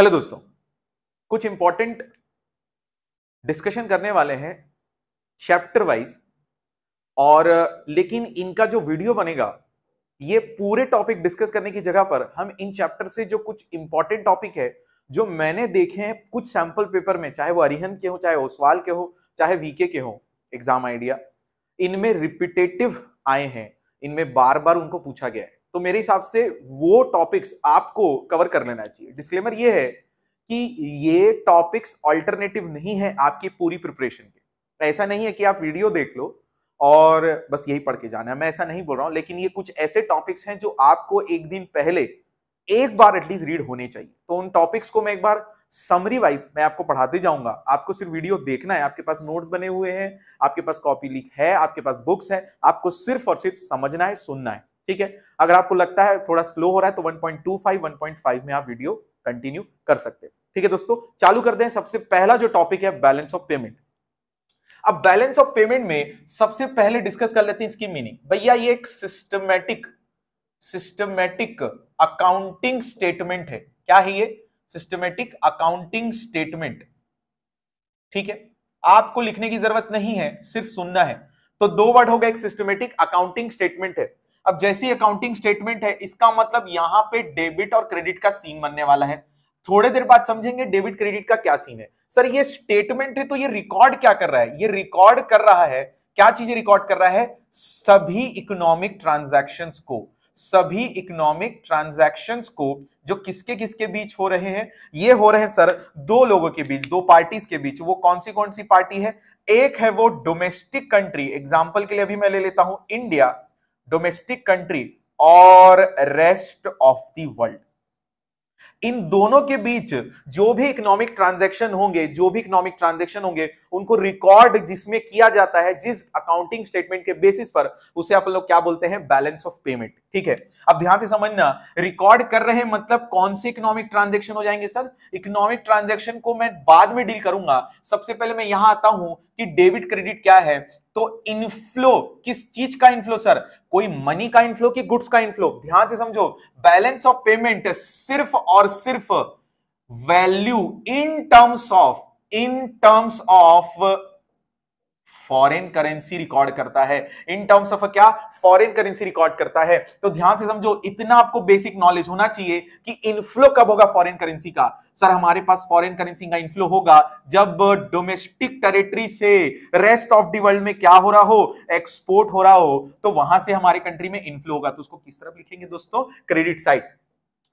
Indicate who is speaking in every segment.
Speaker 1: hello दोस्तों कुछ important discussion करने वाले हैं चैप्टर वाइज और लेकिन इनका जो वीडियो बनेगा ये पूरे टॉपिक डिस्कस करने की जगह पर हम इन चैप्टर से जो कुछ इंपॉर्टेंट टॉपिक है जो मैंने देखे हैं कुछ सैंपल पेपर में चाहे वो अरिहंत के हो चाहे ओसवाल के हो चाहे वीके के हो एग्जाम आइडिया इनमें रिपीटेटिव आए हैं इनमें बार बार उनको पूछा गया है तो मेरे हिसाब से वो टॉपिक्स आपको कवर कर लेना चाहिए डिस्क्लेमर ये है कि ये टॉपिक्स ऑल्टरनेटिव नहीं है आपकी पूरी प्रिपरेशन के ऐसा नहीं है कि आप वीडियो देख लो और बस यही पढ़ के जाना है मैं ऐसा नहीं बोल रहा हूँ लेकिन ये कुछ ऐसे टॉपिक्स हैं जो आपको एक दिन पहले एक बार एटलीस्ट रीड होने चाहिए तो उन टॉपिक्स को मैं एक बार समरी वाइज मैं आपको पढ़ाते जाऊंगा आपको सिर्फ वीडियो देखना है आपके पास नोट्स बने हुए हैं आपके पास कॉपी लीक है आपके पास बुक्स है आपको सिर्फ और सिर्फ समझना है सुनना है ठीक है अगर आपको लगता है थोड़ा स्लो हो रहा है तो 1.25 1.5 में आप वीडियो कंटिन्यू कर सकते हैं ठीक है दोस्तों चालू कर दें सबसे पहला जो टॉपिक है बैलेंस ऑफ पेमेंट अब बैलेंस ऑफ पेमेंट में सबसे पहले डिस्कस कर लेते हैं इसकी मीनिंग भैया ये एक सिस्टमेटिक सिस्टमेटिक अकाउंटिंग स्टेटमेंट है क्या है ये सिस्टमेटिक अकाउंटिंग स्टेटमेंट ठीक है आपको लिखने की जरूरत नहीं है सिर्फ सुनना है तो दो वर्ड हो गए एक सिस्टमेटिक अकाउंटिंग स्टेटमेंट है अब जैसी अकाउंटिंग स्टेटमेंट है इसका मतलब यहाँ पे डेबिट और क्रेडिट का सीन बनने वाला है थोड़े देर बाद समझेंगे डेबिट क्रेडिट का क्या सीन है सर ये स्टेटमेंट है तो ये रिकॉर्ड क्या कर रहा है ये रिकॉर्ड कर रहा है क्या चीजें रिकॉर्ड कर रहा है सभी इकोनॉमिक ट्रांजैक्शंस को सभी इकोनॉमिक ट्रांजैक्शंस को जो किसके किसके बीच हो रहे हैं ये हो रहे हैं सर दो लोगों के बीच दो पार्टीज के बीच वो कौन सी कौन सी पार्टी है एक है वो डोमेस्टिक कंट्री एग्जाम्पल के लिए अभी मैं ले लेता हूं इंडिया डोमेस्टिक कंट्री और रेस्ट ऑफ द वर्ल्ड इन दोनों के बीच जो भी इकोनॉमिक ट्रांजैक्शन होंगे जो भी इकोनॉमिक ट्रांजैक्शन होंगे उनको रिकॉर्ड जिसमें किया जाता है जिस अकाउंटिंग स्टेटमेंट के बेसिस पर उसे आप लोग क्या बोलते हैं बैलेंस ऑफ पेमेंट ठीक है अब ध्यान से समझना रिकॉर्ड कर रहे हैं मतलब कौन से इकोनॉमिक ट्रांजेक्शन हो जाएंगे सर इकोनॉमिक ट्रांजेक्शन को मैं बाद में डील करूंगा सबसे पहले मैं यहां आता हूं कि डेबिट क्रेडिट क्या है तो इनफ्लो किस चीज का इनफ्लो सर कोई मनी का इनफ्लो कि गुड्स का इनफ्लो ध्यान से समझो बैलेंस ऑफ पेमेंट सिर्फ और सिर्फ value in terms of in terms of foreign currency record करता है इन टर्म्स ऑफ क्या फॉरेन करेंसी रिकॉर्ड करता है तो ध्यान से समझो इतना आपको बेसिक नॉलेज होना चाहिए कि इनफ्लो कब होगा फॉरेन करेंसी का सर हमारे पास फॉरेन करेंसी का इनफ्लो होगा जब डोमेस्टिक टेरिटरी से रेस्ट ऑफ दी वर्ल्ड में क्या हो रहा हो एक्सपोर्ट हो रहा हो तो वहां से हमारे कंट्री में इनफ्लो होगा तो उसको किस तरफ लिखेंगे दोस्तों क्रेडिट साइड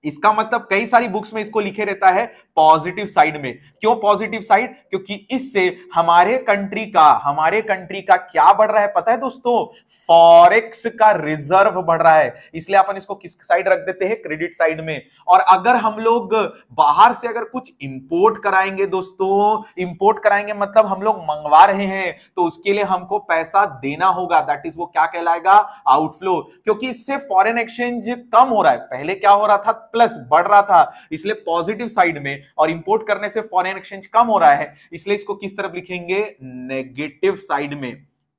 Speaker 1: इसका मतलब कई सारी बुक्स में इसको लिखे रहता है पॉजिटिव साइड में क्यों पॉजिटिव साइड क्योंकि इससे हमारे कंट्री का हमारे कंट्री का क्या बढ़ रहा है पता है दोस्तों फॉरेक्स का रिजर्व बढ़ रहा है इसलिए अपन इसको किस साइड रख देते हैं क्रेडिट साइड में और अगर हम लोग बाहर से अगर कुछ इंपोर्ट कराएंगे दोस्तों इंपोर्ट कराएंगे मतलब हम लोग मंगवा रहे हैं तो उसके लिए हमको पैसा देना होगा दैट इज वो क्या कहलाएगा आउटफ्लो क्योंकि इससे फॉरेन एक्सचेंज कम हो रहा है पहले क्या हो रहा था प्लस बढ़ रहा था इसलिए पॉजिटिव साइड में और इंपोर्ट करने से फॉरेन एक्सचेंज कम हो रहा है इसलिए इसको किस तरफ लिखेंगे नेगेटिव साइड में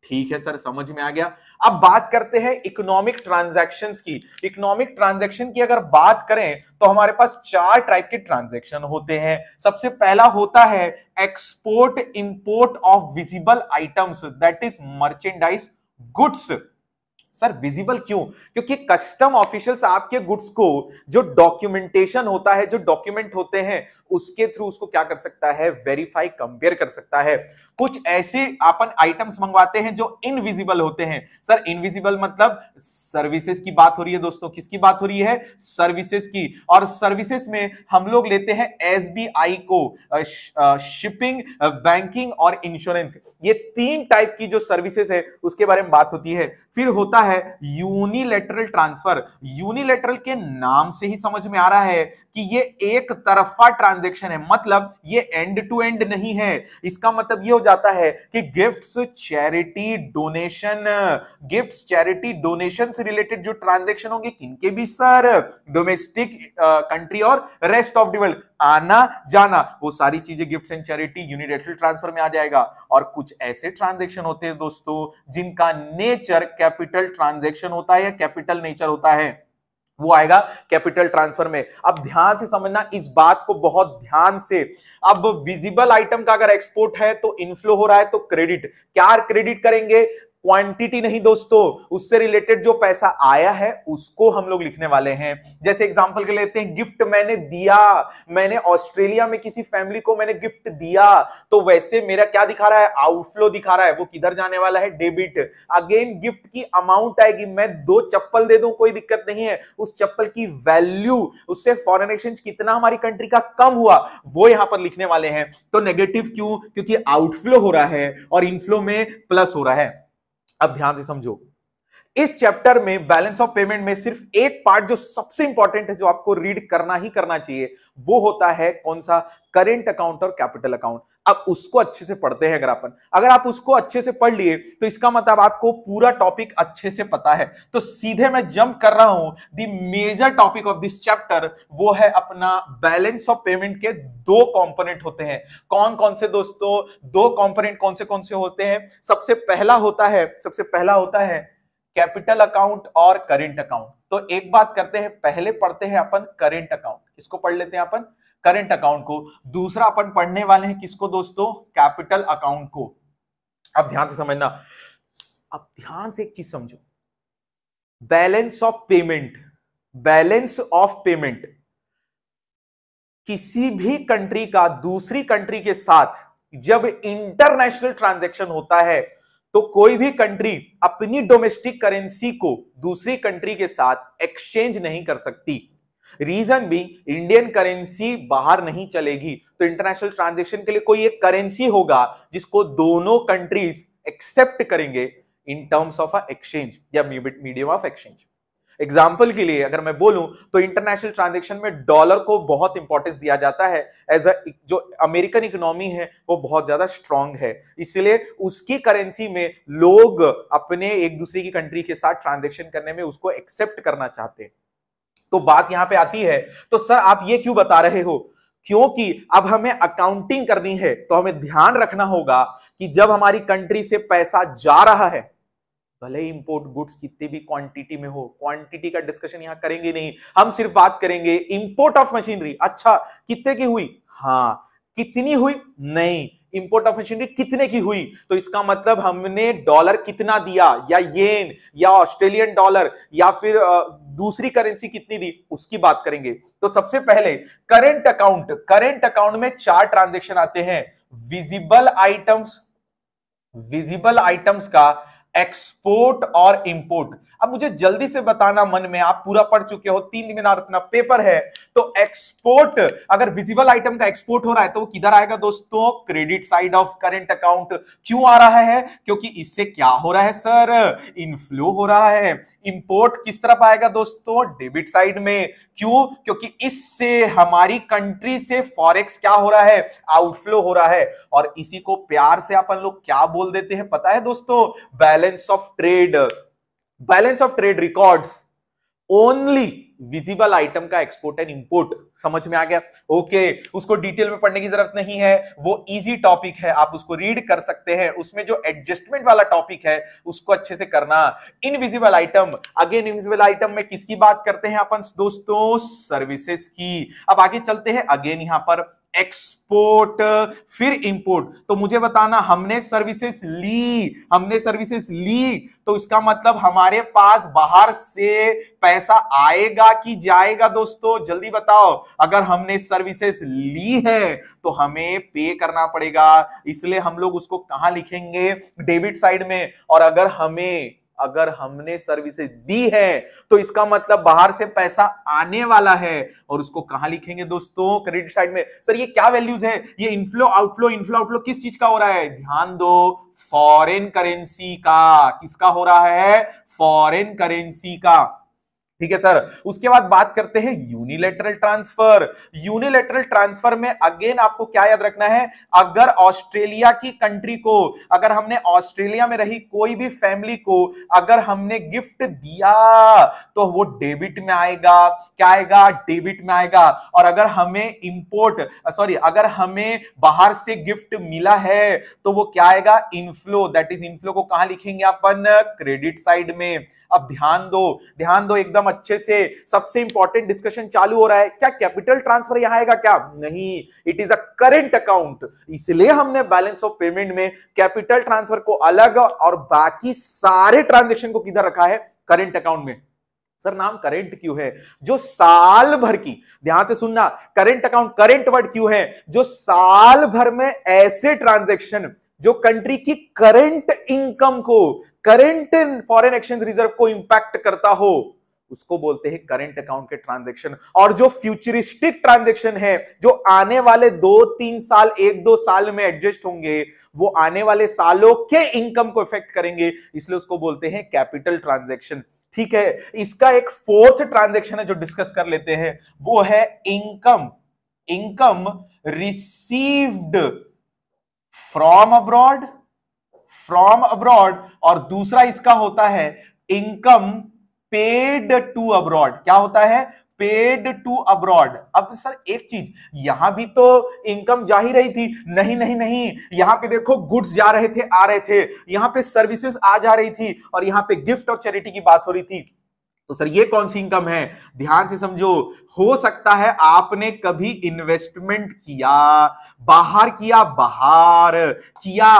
Speaker 1: ठीक है सर समझ में आ गया अब बात करते हैं इकोनॉमिक ट्रांजैक्शन की इकोनॉमिक ट्रांजैक्शन की अगर बात करें तो हमारे पास चार टाइप के ट्रांजैक्शन होते हैं सबसे पहला होता है export import of visible items that is merchandise goods sir visible क्यों क्योंकि कस्टम ऑफिशियल्स आपके गुड्स को जो डॉक्यूमेंटेशन होता है जो डॉक्यूमेंट होते हैं उसके थ्रू उसको क्या कर सकता है वेरीफाई कंपेयर कर सकता है कुछ ऐसे अपन आइटम्स मंगवाते हैं जो इनविजिबल होते हैं सर इनविजिबल मतलब सर्विसेज की बात हो रही है दोस्तों किसकी बात हो रही है सर्विसेज की और सर्विसेज में हम लोग लेते हैं एस को शिपिंग बैंकिंग और इंश्योरेंस ये तीन टाइप की जो सर्विसेज है उसके बारे में बात होती है फिर होता होता है यूनिलेटरल ट्रांसफर यूनिलेटरल के नाम से ही समझ में आ रहा है कि ये एक तरफा ट्रांजेक्शन है मतलब ये एंड टू एंड नहीं है इसका मतलब ये हो जाता है कि gifts charity donation gifts charity donation से रिलेटेड जो ट्रांजेक्शन होंगे किनके भी सर डोमेस्टिक कंट्री और रेस्ट ऑफ द आना जाना वो सारी चीजें gift and charity unilateral transfer में आ जाएगा और कुछ ऐसे ट्रांजेक्शन होते हैं दोस्तों जिनका नेचर कैपिटल ट्रांजेक्शन होता है या कैपिटल नेचर होता है वो आएगा कैपिटल ट्रांसफर में अब ध्यान से समझना इस बात को बहुत ध्यान से अब विजिबल आइटम का अगर एक्सपोर्ट है तो इनफ्लो हो रहा है तो क्रेडिट क्या क्रेडिट करेंगे क्वांटिटी नहीं दोस्तों उससे रिलेटेड जो पैसा आया है उसको हम लोग लिखने वाले हैं जैसे एग्जांपल के लेते हैं गिफ्ट मैंने दिया मैंने ऑस्ट्रेलिया में किसी फैमिली को मैंने गिफ्ट दिया तो वैसे मेरा क्या दिखा रहा है आउटफ्लो दिखा रहा है वो किधर जाने वाला है डेबिट अगेन गिफ्ट की अमाउंट आएगी मैं दो चप्पल दे दू कोई दिक्कत नहीं है उस चप्पल की वैल्यू उससे फॉरन एक्सचेंज कितना हमारी कंट्री का कम हुआ वो यहां पर लिखने वाले हैं तो नेगेटिव क्यों क्योंकि आउटफ्लो हो रहा है और इनफ्लो में प्लस हो रहा है अब ध्यान से समझो इस चैप्टर में बैलेंस ऑफ पेमेंट में सिर्फ एक पार्ट जो सबसे इंपॉर्टेंट है जो आपको रीड करना ही करना चाहिए वो होता है कौन सा करेंट अकाउंट और कैपिटल अकाउंट अब उसको अच्छे से पढ़ते हैं अगर अपन अगर आप उसको अच्छे से पढ़ लिए तो इसका मतलब आपको पूरा टॉपिक अच्छे से पता है तो सीधे मैं जंप कर रहा हूं the major topic of this chapter वो है अपना बैलेंस ऑफ पेमेंट के दो कंपोनेंट होते हैं कौन कौन से दोस्तों दो कॉम्पोनेंट कौन से कौन से होते हैं सबसे पहला होता है सबसे पहला होता है कैपिटल अकाउंट और करेंट अकाउंट तो एक बात करते हैं पहले पढ़ते हैं अपन करेंट अकाउंट इसको पढ़ लेते हैं अपन करंट अकाउंट को दूसरा अपन पढ़ने वाले हैं किसको दोस्तों कैपिटल अकाउंट को अब ध्यान से समझना अब ध्यान से एक चीज समझो balance of payment balance of payment किसी भी कंट्री का दूसरी कंट्री के साथ जब इंटरनेशनल ट्रांजैक्शन होता है तो कोई भी कंट्री अपनी डोमेस्टिक करेंसी को दूसरी कंट्री के साथ एक्सचेंज नहीं कर सकती रीजन भी इंडियन करेंसी बाहर नहीं चलेगी तो इंटरनेशनल ट्रांजेक्शन के लिए कोई एक करेंसी होगा जिसको दोनों कंट्रीज एक्सेप्ट करेंगे इन टर्म्स ऑफ एक्सचेंज या मीडियम ऑफ एक्सचेंज एग्जाम्पल के लिए अगर मैं बोलूं तो इंटरनेशनल ट्रांजेक्शन में डॉलर को बहुत इंपॉर्टेंस दिया जाता है एज अ जो अमेरिकन इकोनॉमी है वो बहुत ज्यादा स्ट्रांग है इसलिए उसकी करेंसी में लोग अपने एक दूसरे की कंट्री के साथ ट्रांजेक्शन करने में उसको एक्सेप्ट करना चाहते हैं तो बात यहां पे आती है तो सर आप ये क्यों बता रहे हो क्योंकि अब हमें अकाउंटिंग करनी है तो हमें ध्यान रखना होगा कि जब हमारी कंट्री से पैसा जा रहा है भले ही इंपोर्ट गुड्स कितनी भी क्वांटिटी में हो क्वांटिटी का डिस्कशन यहां करेंगे नहीं हम सिर्फ बात करेंगे इंपोर्ट ऑफ मशीनरी अच्छा कितने की हुई हाँ कितनी हुई नहीं इंपोर्ट ऑफ मशीनरी कितने की हुई तो इसका मतलब हमने डॉलर कितना दिया या येन या ऑस्ट्रेलियन डॉलर या फिर दूसरी करेंसी कितनी दी उसकी बात करेंगे तो सबसे पहले करेंट अकाउंट करेंट अकाउंट में चार ट्रांजेक्शन आते हैं विजिबल आइटम्स विजिबल आइटम्स का एक्सपोर्ट और इंपोर्ट अब मुझे जल्दी से बताना मन में आप पूरा पढ़ चुके हो तीन दिन अपना पेपर है तो एक्सपोर्ट अगर विजिबल आइटम का एक्सपोर्ट हो रहा है तो वो किधर आएगा दोस्तों credit side of current account क्यों आ रहा है क्योंकि इससे क्या हो रहा है सर इनफ्लो हो रहा है इंपोर्ट किस तरफ आएगा दोस्तों डेबिट साइड में क्यों क्योंकि इससे हमारी कंट्री से फॉरेक्स क्या हो रहा है आउटफ्लो हो रहा है और इसी को प्यार से अपन लोग क्या बोल देते हैं पता है दोस्तों balance balance of trade balance of trade records only visible item का एक्सपोर्ट एंड इंपोर्ट समझ में आ गया ओके okay, उसको डिटेल में पढ़ने की जरूरत नहीं है वो इजी टॉपिक है आप उसको रीड कर सकते हैं उसमें जो एडजस्टमेंट वाला टॉपिक है उसको अच्छे से करना invisible item again invisible item में किसकी बात करते हैं अपन दोस्तों सर्विसेस की अब आगे चलते हैं अगेन यहां पर एक्सपोर्ट uh, फिर इंपोर्ट तो मुझे बताना हमने सर्विसेज ली हमने सर्विसेज ली तो इसका मतलब हमारे पास बाहर से पैसा आएगा कि जाएगा दोस्तों जल्दी बताओ अगर हमने सर्विसेज ली है तो हमें पे करना पड़ेगा इसलिए हम लोग उसको कहां लिखेंगे डेबिट साइड में और अगर हमें अगर हमने सर्विसेज दी है तो इसका मतलब बाहर से पैसा आने वाला है और उसको कहां लिखेंगे दोस्तों क्रेडिट साइड में सर ये क्या वैल्यूज है ये इनफ्लो आउटफ्लो इनफ्लो आउटफ्लो किस चीज का हो रहा है ध्यान दो फॉरेन करेंसी का किसका हो रहा है फॉरेन करेंसी का ठीक है सर उसके बाद बात करते हैं यूनिलेटरल ट्रांसफर यूनिलेटरल ट्रांसफर में अगेन आपको क्या याद रखना है अगर ऑस्ट्रेलिया की कंट्री को अगर हमने ऑस्ट्रेलिया में रही कोई भी फैमिली को अगर हमने गिफ्ट दिया तो वो डेबिट में आएगा क्या आएगा डेबिट में आएगा और अगर हमें इंपोर्ट सॉरी अगर हमें बाहर से गिफ्ट मिला है तो वो क्या आएगा इनफ्लो दैट इज इनफ्लो को कहा लिखेंगे अपन क्रेडिट साइड में अब ध्यान दो ध्यान दो एकदम अच्छे से सबसे इंपॉर्टेंट डिस्कशन चालू हो रहा है क्या कैपिटल ट्रांसफर यहां आएगा क्या नहीं it is a current account इसलिए हमने बैलेंस ऑफ पेमेंट में कैपिटल ट्रांसफर को अलग और बाकी सारे ट्रांजेक्शन को किधर रखा है करेंट अकाउंट में सर नाम करेंट क्यों है जो साल भर की ध्यान से सुनना करेंट अकाउंट करेंट वर्ड क्यों है जो साल भर में ऐसे ट्रांजेक्शन जो कंट्री की करंट इनकम को करंट फॉरेन एक्सचेंज रिजर्व को इंपैक्ट करता हो उसको बोलते हैं करंट अकाउंट के ट्रांजैक्शन और जो फ्यूचरिस्टिक ट्रांजैक्शन है जो आने वाले दो तीन साल एक दो साल में एडजस्ट होंगे वो आने वाले सालों के इनकम को इफेक्ट करेंगे इसलिए उसको बोलते हैं कैपिटल ट्रांजैक्शन ठीक है इसका एक फोर्थ ट्रांजेक्शन है जो डिस्कस कर लेते हैं वो है income income received from abroad from abroad और दूसरा इसका होता है इनकम पेड टू अब्रॉड क्या होता है पेड टू अब्रॉड अब सर एक चीज यहां भी तो इनकम जा ही रही थी नहीं नहीं नहीं यहां पे देखो गुड्स जा रहे थे आ रहे थे यहां पे सर्विसेज आ जा रही थी और यहां पे गिफ्ट और चैरिटी की बात हो रही थी तो सर ये कौन सी इनकम है ध्यान से समझो हो सकता है आपने कभी इन्वेस्टमेंट किया बाहर किया बाहर किया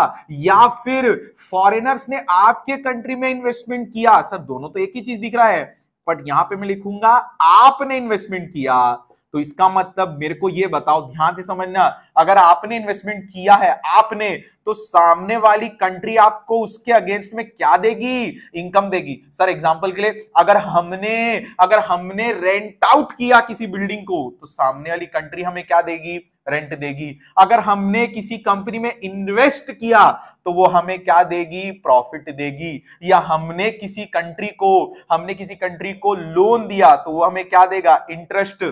Speaker 1: या फिर फॉरेनर्स ने आपके कंट्री में इन्वेस्टमेंट किया सर दोनों तो एक ही चीज दिख रहा है बट यहां पे मैं लिखूंगा आपने इन्वेस्टमेंट किया तो इसका मतलब मेरे को ये बताओ ध्यान से समझना अगर आपने इन्वेस्टमेंट किया है आपने तो सामने वाली कंट्री आपको उसके अगेंस्ट में क्या देगी इनकम देगी सर एग्जांपल के लिए अगर हमने अगर हमने रेंट आउट किया किसी बिल्डिंग को तो सामने वाली कंट्री हमें क्या देगी रेंट देगी अगर हमने किसी कंपनी में इन्वेस्ट किया तो वो हमें क्या देगी प्रॉफिट देगी या हमने किसी कंट्री को हमने किसी कंट्री को लोन दिया तो वो हमें क्या देगा इंटरेस्ट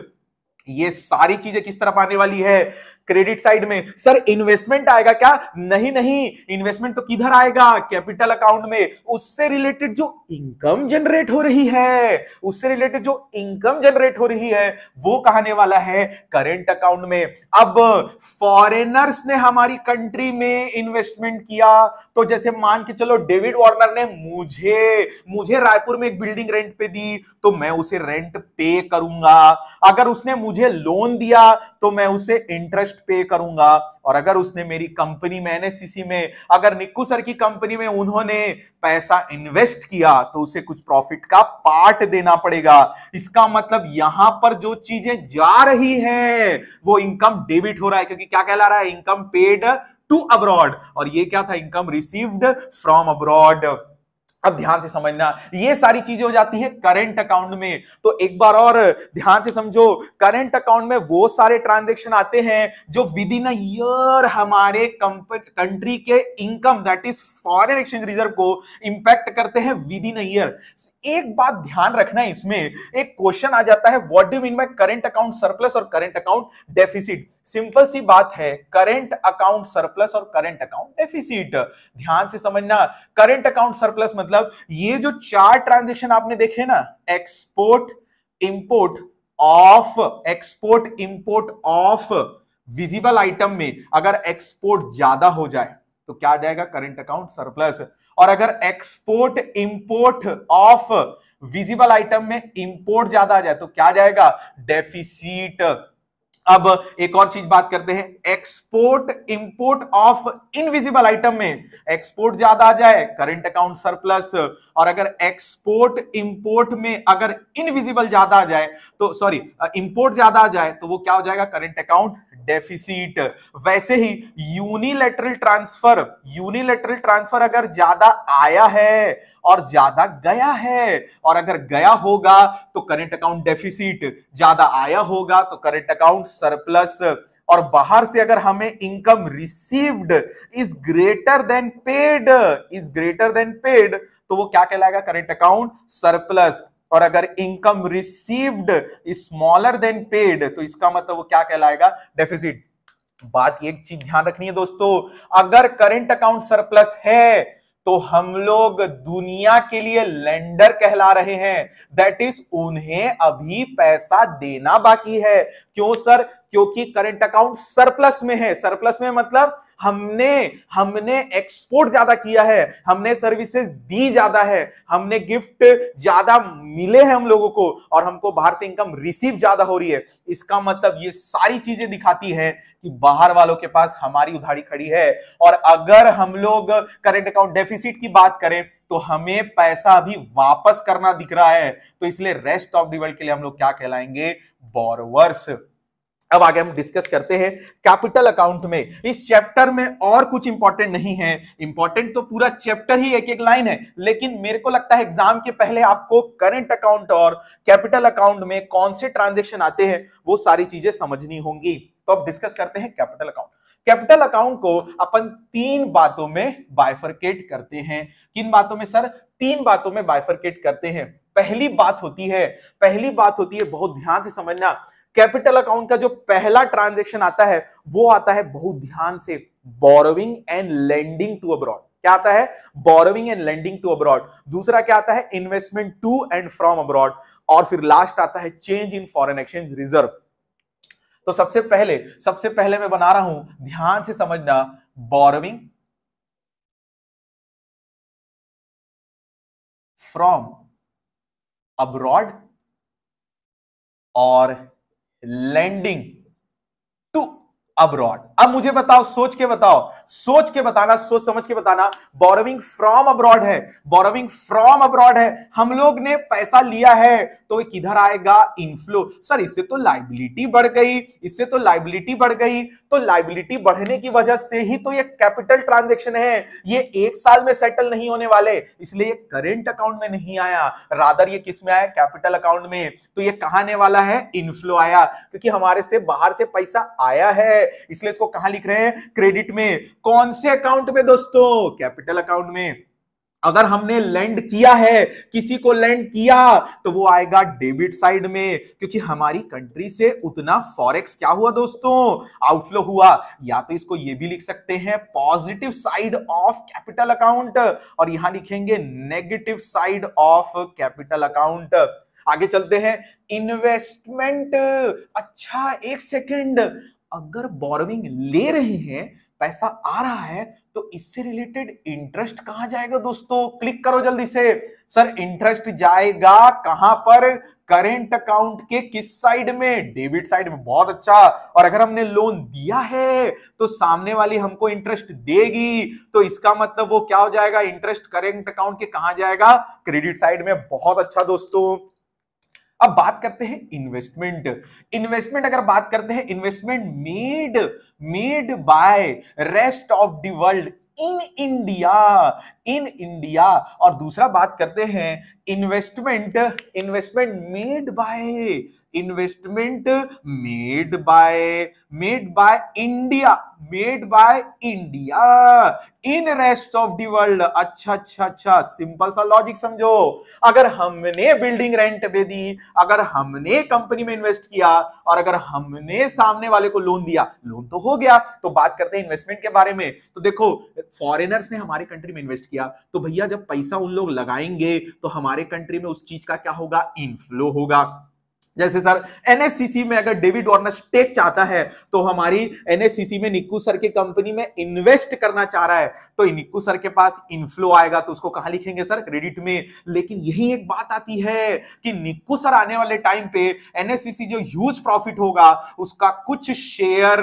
Speaker 1: ये सारी चीजें किस तरफ आने वाली है क्रेडिट साइड में सर इन्वेस्टमेंट आएगा क्या नहीं नहीं इन्वेस्टमेंट तो किधर आएगा कैपिटल अकाउंट में उससे रिलेटेड जो इनकम जनरेट हो रही है उससे रिलेटेड जो इनकम जनरेट हो रही है वो कहाने वाला है करेंट अकाउंट में अब फॉरेनर्स ने हमारी कंट्री में इन्वेस्टमेंट किया तो जैसे मान के चलो डेविड वार्नर ने मुझे मुझे रायपुर में एक बिल्डिंग रेंट पे दी तो मैं उसे रेंट पे करूंगा अगर उसने मुझे मुझे लोन दिया तो मैं उसे इंटरेस्ट पे करूंगा और अगर उसने मेरी कंपनी में एनएससीसी e में अगर निक्कू सर की कंपनी में उन्होंने पैसा इन्वेस्ट किया तो उसे कुछ प्रॉफिट का पार्ट देना पड़ेगा इसका मतलब यहां पर जो चीजें जा रही है वो इनकम डेबिट हो रहा है क्योंकि क्या कहला रहा है इनकम पेड टू अब्रॉड और ये क्या था इनकम रिसीव्ड फ्रॉम अब्रॉड अब ध्यान से समझना ये सारी चीजें हो जाती हैं करंट अकाउंट में तो एक बार और ध्यान से समझो करेंट अकाउंट में वो सारे ट्रांजेक्शन आते हैं जो विद इन अयर हमारे कंट्री के income that is foreign exchange reserve को इंपैक्ट करते हैं विद इन ईयर एक बात ध्यान रखना है इसमें एक क्वेश्चन आ जाता है what do mean by current account surplus और करंट अकाउंट डेफिसिट सिंपल सी बात है करंट अकाउंट सरप्लस और करंट अकाउंट डेफिसिट ध्यान से समझना करंट अकाउंट सरप्लस मतलब ये जो चार ट्रांजेक्शन आपने देखे ना export import of export import of visible item में अगर एक्सपोर्ट ज्यादा हो जाए तो क्या आ जाएगा करंट अकाउंट सरप्लस और अगर export import of visible item में इंपोर्ट ज्यादा आ जाए तो क्या जाएगा डेफिसिट अब एक और चीज बात करते हैं export import of invisible item में एक्सपोर्ट ज्यादा आ जाए करंट अकाउंट सरप्लस और अगर एक्सपोर्ट इंपोर्ट में अगर इनविजिबल ज्यादा आ जाए तो सॉरी इंपोर्ट ज्यादा आ जाए तो वो क्या हो जाएगा करंट अकाउंट डेफिसिट वैसे ही यूनिलेटरल ट्रांसफर यूनिलेटरल ट्रांसफर अगर ज्यादा आया है और ज्यादा गया है और अगर गया होगा तो करेंट अकाउंट डेफिसिट ज्यादा आया होगा तो करेंट अकाउंट सरप्लस और बाहर से अगर हमें income received is greater than paid is greater than paid तो वो क्या कहलाएगा करेंट अकाउंट सरप्लस और अगर income received smaller than paid तो इसका मतलब वो क्या कहलाएगा डेफिसिट बात एक चीज ध्यान रखनी है दोस्तों अगर करंट अकाउंट सरप्लस है तो हम लोग दुनिया के लिए लेंडर कहला रहे हैं दैट इज उन्हें अभी पैसा देना बाकी है क्यों सर क्योंकि करंट अकाउंट सरप्लस में है सरप्लस में मतलब हमने हमने एक्सपोर्ट ज्यादा किया है हमने सर्विसेज दी ज्यादा है हमने गिफ्ट ज्यादा मिले हैं हम लोगों को और हमको बाहर से इनकम रिसीव ज्यादा हो रही है इसका मतलब ये सारी चीजें दिखाती है कि बाहर वालों के पास हमारी उधारी खड़ी है और अगर हम लोग करेंट अकाउंट डेफिसिट की बात करें तो हमें पैसा अभी वापस करना दिख रहा है तो इसलिए रेस्ट ऑफ डिवर्ल्ड के लिए हम लोग क्या कहलाएंगे बोरवर्स अब आगे हम डिस्कस करते हैं कैपिटल अकाउंट में इस चैप्टर में और कुछ इंपॉर्टेंट नहीं है इंपॉर्टेंट तो पूरा चैप्टर ही एक एक लाइन है लेकिन मेरे को लगता है एग्जाम के पहले आपको करंट अकाउंट और कैपिटल अकाउंट में कौन से ट्रांजेक्शन आते हैं वो सारी चीजें समझनी होंगी तो अब डिस्कस करते हैं कैपिटल अकाउंट कैपिटल अकाउंट को अपन तीन बातों में बायफरकेट करते हैं किन बातों में सर तीन बातों में बायफरकेट करते हैं पहली बात होती है पहली बात होती है बहुत ध्यान से समझना कैपिटल अकाउंट का जो पहला ट्रांजेक्शन आता है वो आता है बहुत ध्यान से borrowing and lending to abroad क्या आता है borrowing and lending to abroad दूसरा क्या आता है investment to and from abroad और फिर लास्ट आता है change in foreign exchange reserve तो सबसे पहले सबसे पहले मैं बना रहा हूं ध्यान से समझना बोरोविंग फ्रॉम अब्रॉड और लैंडिंग टू अब्रॉड अब मुझे बताओ सोच के बताओ सोच के बताना सोच समझ के बताना बोरोविंग फ्रॉम अब्रॉड है बोरोविंग फ्रॉम अब्रॉड है हम लोग ने पैसा लिया है तो किधर आएगा इनफ्लो सर इससे तो लाइबिलिटी बढ़ गई इससे तो लाइबिलिटी बढ़ गई तो लाइबिलिटी बढ़ने की वजह से ही तो ये कैपिटल ट्रांजेक्शन है ये एक साल में सेटल नहीं होने वाले इसलिए करेंट अकाउंट में नहीं आया रादर ये किस में आया कैपिटल अकाउंट में तो ये कहा आने वाला है इनफ्लो आया क्योंकि हमारे से बाहर से पैसा आया है इसलिए इसको कहा लिख रहे हैं क्रेडिट में कौन से अकाउंट में दोस्तों कैपिटल अकाउंट में अगर हमने लैंड किया है किसी को लैंड किया तो वो आएगा डेबिट साइड में क्योंकि हमारी कंट्री से उतना फॉरेक्स क्या हुआ दोस्तों आउटफ्लो हुआ या तो इसको ये भी लिख सकते हैं positive side of capital account और यहां लिखेंगे negative side of capital account आगे चलते हैं इन्वेस्टमेंट अच्छा एक सेकेंड अगर बोरविंग ले रहे हैं पैसा आ रहा है तो इससे रिलेटेड इंटरेस्ट कहां जाएगा दोस्तों क्लिक करो जल्दी से सर इंटरेस्ट जाएगा कहां पर करेंट अकाउंट के किस साइड में डेबिट साइड में बहुत अच्छा और अगर हमने लोन दिया है तो सामने वाली हमको इंटरेस्ट देगी तो इसका मतलब वो क्या हो जाएगा इंटरेस्ट करेंट अकाउंट के कहा जाएगा क्रेडिट साइड में बहुत अच्छा दोस्तों अब बात करते हैं इन्वेस्टमेंट इन्वेस्टमेंट अगर बात करते हैं investment made made by rest of the world in India in India और दूसरा बात करते हैं investment investment made by investment made by made by India made by India in rest of the world अच्छा अच्छा अच्छा सिंपल सा logic समझो अगर हमने बिल्डिंग रेंट पे दी अगर हमने कंपनी में इन्वेस्ट किया और अगर हमने सामने वाले को लोन दिया लोन तो हो गया तो बात करते हैं इन्वेस्टमेंट के बारे में तो देखो फॉरेनर्स ने हमारे कंट्री में इन्वेस्ट किया किया तो भैया जब पैसा उन लोग लगाएंगे तो हमारे कंट्री में उस चीज का क्या होगा इनफ्लो होगा जैसे सर एनएससीसी में अगर डेविड वार्नर स्टेक चाहता है तो हमारी एनएससीसी में निक्कू सर की कंपनी में इन्वेस्ट करना चाह रहा है तो निक्कू सर के पास इनफ्लो आएगा तो उसको कहा लिखेंगे सर क्रेडिट में लेकिन यही एक बात आती है कि निक्कू सर आने वाले टाइम पे एनएससीसी जो ह्यूज प्रॉफिट होगा उसका कुछ शेयर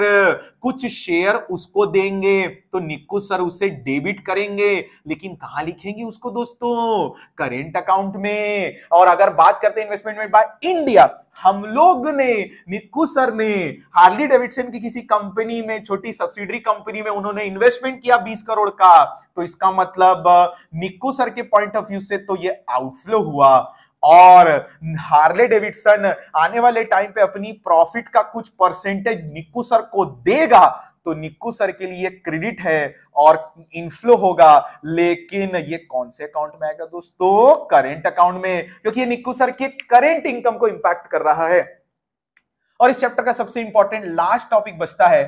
Speaker 1: कुछ शेयर उसको देंगे तो निक्कू सर उसे डेबिट करेंगे लेकिन कहा लिखेंगे उसको दोस्तों करेंट अकाउंट में और अगर बात करते हैं इन्वेस्टमेंट में बाय इंडिया हम लोग ने निक्कू सर ने हार्ली डेविडसन की किसी कंपनी में छोटी सब्सिडरी कंपनी में उन्होंने इन्वेस्टमेंट किया 20 करोड़ का तो इसका मतलब निक्कू सर के पॉइंट ऑफ व्यू से तो ये आउटफ्लो हुआ और हार्ले डेविडसन आने वाले टाइम पे अपनी प्रॉफिट का कुछ परसेंटेज निक्कू सर को देगा तो निक्कू सर के लिए क्रेडिट है और इनफ्लो होगा लेकिन ये कौन से अकाउंट में आएगा दोस्तों करेंट अकाउंट में क्योंकि ये निक्कू सर के करेंट इनकम को इंपैक्ट कर रहा है और इस चैप्टर का सबसे इंपॉर्टेंट लास्ट टॉपिक बचता है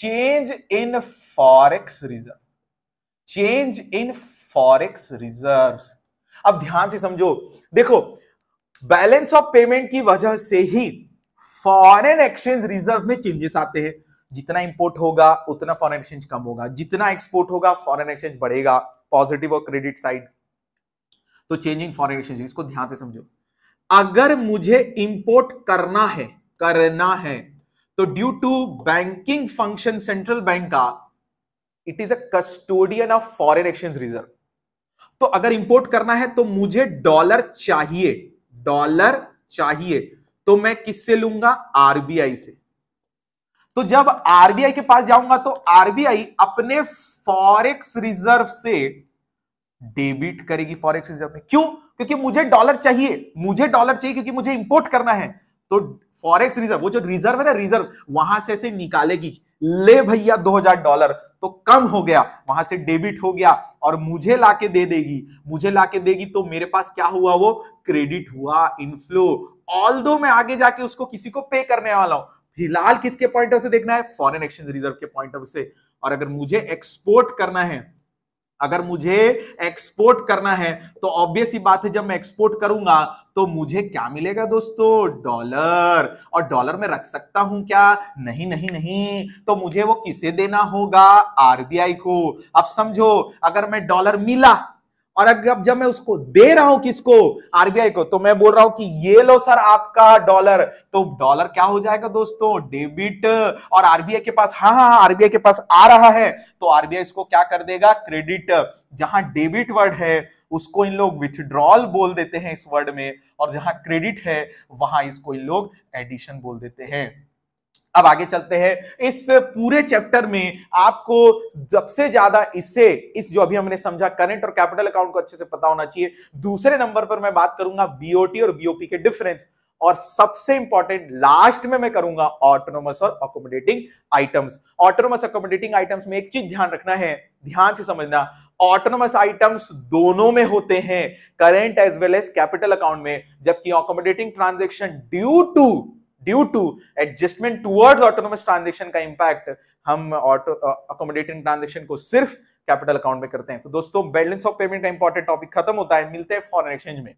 Speaker 1: change in forex reserve change in forex reserve अब ध्यान से समझो देखो बैलेंस ऑफ पेमेंट की वजह से ही फॉरेन एक्सचेंज रिजर्व में चेंजेस आते हैं जितना इंपोर्ट होगा उतना फॉरेन एक्सचेंज कम होगा जितना एक्सपोर्ट होगा फॉरेन एक्सचेंज बढ़ेगा पॉजिटिव और क्रेडिट साइड तो चेंजिंग फॉरेन एक्सचेंज इसको ध्यान से समझो अगर मुझे इंपोर्ट करना है करना है तो due to banking function central bank का it is a custodian of foreign exchange reserve तो अगर इंपोर्ट करना है तो मुझे डॉलर चाहिए डॉलर चाहिए तो मैं किससे लूंगा आरबीआई से तो जब आरबीआई के पास जाऊंगा तो आरबीआई अपने फॉरेक्स रिजर्व से डेबिट करेगी फॉरेक्स रिजर्व में क्यों क्योंकि मुझे डॉलर चाहिए मुझे डॉलर चाहिए क्योंकि मुझे इंपोर्ट करना है तो फॉरेक्स रिजर्व वो जो रिजर्व है ना रिजर्व वहां से ऐसे निकालेगी ले भैया 2000 डॉलर तो कम हो गया वहां से डेबिट हो गया और मुझे लाके दे देगी मुझे लाके देगी तो मेरे पास क्या हुआ वो क्रेडिट हुआ इनफ्लो ऑल दो मैं आगे जाके उसको किसी को पे करने वाला हूं लाल किसके पॉइंट ऑफ से देखना है फॉरेन एक्सचेंज रिजर्व के पॉइंट ऑफ से और अगर मुझे एक्सपोर्ट करना है अगर मुझे एक्सपोर्ट करना है तो ऑब्वियस ही बात है जब मैं एक्सपोर्ट करूंगा तो मुझे क्या मिलेगा दोस्तों डॉलर और डॉलर में रख सकता हूं क्या नहीं नहीं नहीं तो मुझे वो किसे देना होगा आरबीआई को अब समझो अगर मैं डॉलर मिला और अगर जब मैं उसको दे रहा हूं किसको आरबीआई को तो मैं बोल रहा हूं कि ये लो सर आपका डॉलर तो डॉलर क्या हो जाएगा दोस्तों डेबिट और आरबीआई के पास हाँ हाँ हाँ आरबीआई के पास आ रहा है तो आरबीआई इसको क्या कर देगा क्रेडिट जहां डेबिट वर्ड है उसको इन लोग विथड्रॉल बोल देते हैं इस वर्ड में और जहां क्रेडिट है वहां इसको इन लोग एडिशन बोल देते हैं अब आगे चलते हैं इस पूरे चैप्टर में आपको सबसे ज्यादा इससे इस जो अभी हमने समझा करंट और कैपिटल अकाउंट को अच्छे से पता होना चाहिए दूसरे नंबर पर मैं बात करूंगा बीओटी और बीओपी के डिफरेंस और सबसे इंपॉर्टेंट लास्ट में मैं करूंगा ऑटोनोमस और accommodating items autonomous accommodating items में एक चीज ध्यान रखना है ध्यान से समझना ऑटोनोमस आइटम्स दोनों में होते हैं current as well as capital account में जबकि accommodating transaction due to due to adjustment towards autonomous transaction का इंपैक्ट हम ऑटो अकोमोडेटिंग ट्रांजेक्शन को सिर्फ कैपिटल अकाउंट में करते हैं तो दोस्तों बैलेंस ऑफ पेमेंट का इंपॉर्टेंट टॉपिक खत्म होता है मिलते हैं फॉरन एक्सचेंज में